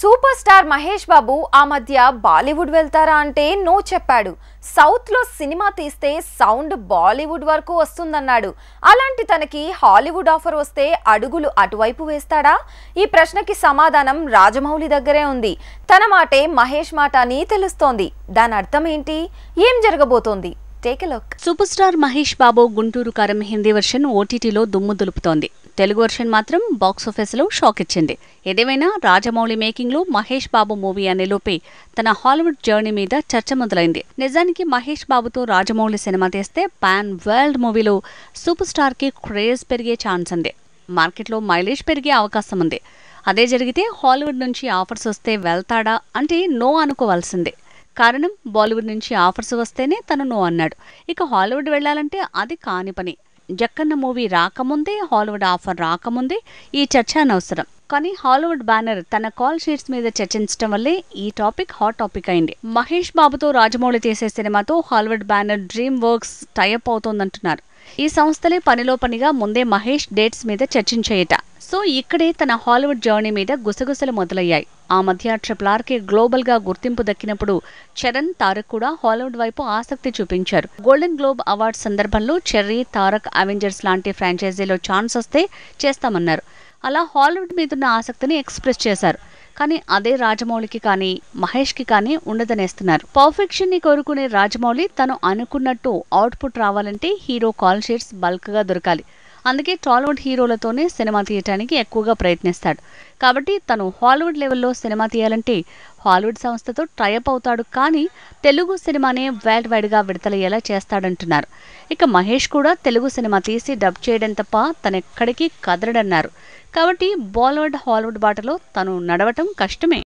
super star Mahesh బాబు ఆ మధ్య బాలీవుడ్ వెళ్తారా అంటే నో చెప్పాడు సౌత్లో సినిమా తీస్తే సౌండ్ బాలీవుడ్ వరకు వస్తుందన్నాడు అలాంటి తనకి హాలీవుడ్ ఆఫర్ వస్తే అడుగులు అటువైపు వేస్తాడా ఈ ప్రశ్నకి సమాధానం రాజమౌళి దగ్గరే ఉంది తన మాటే మహేష్ మాట అని తెలుస్తోంది దాని అర్థం ఏంటి ఏం జరగబోతోంది take look super star Mahesh Babu Guntur Karam Hindi version ఓటీటీలో దుమ్ము దులుపుతోంది తెలుగు వెర్షన్ మాత్రం బాక్సాఫీస్లో షాక్ ఇచ్చింది ఏదేమైనా రాజమౌళి మేకింగ్లో మహేష్ బాబు మూవీ అనే లోపే తన హాలీవుడ్ జర్నీ మీద చర్చ మొదలైంది నిజానికి మహేష్ బాబుతో రాజమౌళి సినిమా తీస్తే పాన్ వరల్డ్ మూవీలో సూపర్ స్టార్కి క్రేజ్ పెరిగే ఛాన్స్ ఉంది మార్కెట్లో మైలేజ్ పెరిగే అవకాశం ఉంది అదే జరిగితే హాలీవుడ్ నుంచి ఆఫర్స్ వస్తే వెళ్తాడా అంటే నో అనుకోవాల్సిందే కారణం బాలీవుడ్ నుంచి ఆఫర్స్ వస్తేనే తను నో అన్నాడు ఇక హాలీవుడ్ వెళ్లాలంటే అది కాని పని జక్కన్న మూవీ రాకముందే హాలీవుడ్ ఆఫర్ రాకముందే ఈ చర్చ అనవసరం కానీ హాలీవుడ్ బ్యానర్ తన కాల్ షీట్స్ మీద చర్చించడం వల్లే ఈ టాపిక్ హాట్ టాపిక్ అయింది మహేష్ బాబుతో రాజమౌళి తీసే సినిమాతో Hollywood banner DreamWorks tie up అవుతోందంటున్నారు ఈ సంస్థలే పనిలో పనిగా ముందే మహేష్ డేట్స్ మీద చర్చించేయట సో ఇక్కడే తన హాలీవుడ్ జర్నీ మీద గుసగుసలు మొదలయ్యాయి ఆ మధ్య ట్రిపుల్ ఆర్కి గ్లోబల్ గా గుర్తింపు దక్కినప్పుడు చరణ్ తారక్ కూడా హాలీవుడ్ వైపు ఆసక్తి చూపించారు గోల్డెన్ గ్లోబ్ అవార్డ్ సందర్భంలో చెర్రీ తారక్ అవెంజర్స్ లాంటి ఫ్రాంచైజీలో ఛాన్స్ వస్తే చేస్తామన్నారు అలా హాలీవుడ్ మీదున్న ఆసక్తిని ఎక్స్ప్రెస్ చేశారు కానీ అదే రాజమౌళికి కానీ మహేష్కి కానీ ఉండదనేస్తున్నారు పర్ఫెక్షన్ని కోరుకునే రాజమౌళి తను అనుకున్నట్టు అవుట్పుట్ రావాలంటే హీరో కాల్ షీట్స్ బల్క్గా దొరకాలి అందుకే టాలీవుడ్ హీరోలతోనే సినిమా తీయటానికి ఎక్కువగా ప్రయత్నిస్తాడు కాబట్టి తను హాలీవుడ్ లెవెల్లో సినిమా తీయాలంటే హాలీవుడ్ సంస్థతో టైఅప్ అవుతాడు కానీ తెలుగు సినిమానే వైల్డ్ వైడ్గా విడుదలయ్యేలా చేస్తాడంటున్నారు ఇక మహేష్ కూడా తెలుగు సినిమా తీసి డబ్ చేయడం తప్ప తనెక్కడికి కదరడన్నారు కాబట్టి బాలీవుడ్ హాలీవుడ్ బాటలో తను నడవటం కష్టమే